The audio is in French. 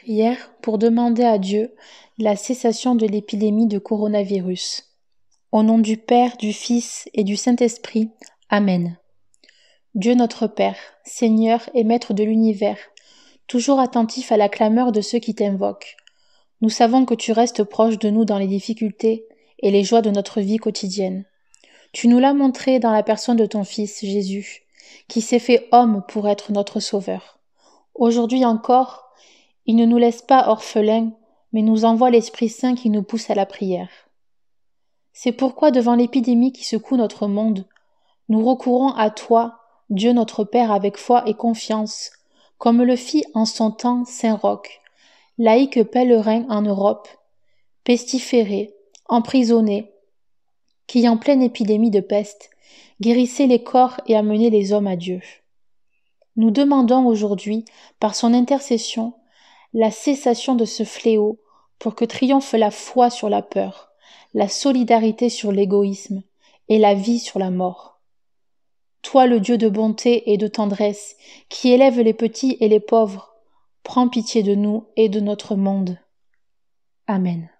prière pour demander à Dieu la cessation de l'épidémie de coronavirus. Au nom du Père, du Fils et du Saint-Esprit. Amen. Dieu notre Père, Seigneur et Maître de l'univers, toujours attentif à la clameur de ceux qui t'invoquent. Nous savons que tu restes proche de nous dans les difficultés et les joies de notre vie quotidienne. Tu nous l'as montré dans la personne de ton Fils, Jésus, qui s'est fait homme pour être notre Sauveur. Aujourd'hui encore, il ne nous laisse pas orphelins, mais nous envoie l'Esprit Saint qui nous pousse à la prière. C'est pourquoi devant l'épidémie qui secoue notre monde, nous recourons à toi, Dieu notre Père, avec foi et confiance, comme le fit en son temps Saint Roch, laïque pèlerin en Europe, pestiféré, emprisonné, qui en pleine épidémie de peste guérissait les corps et amenait les hommes à Dieu. Nous demandons aujourd'hui, par son intercession, la cessation de ce fléau pour que triomphe la foi sur la peur, la solidarité sur l'égoïsme et la vie sur la mort. Toi le Dieu de bonté et de tendresse, qui élève les petits et les pauvres, prends pitié de nous et de notre monde. Amen.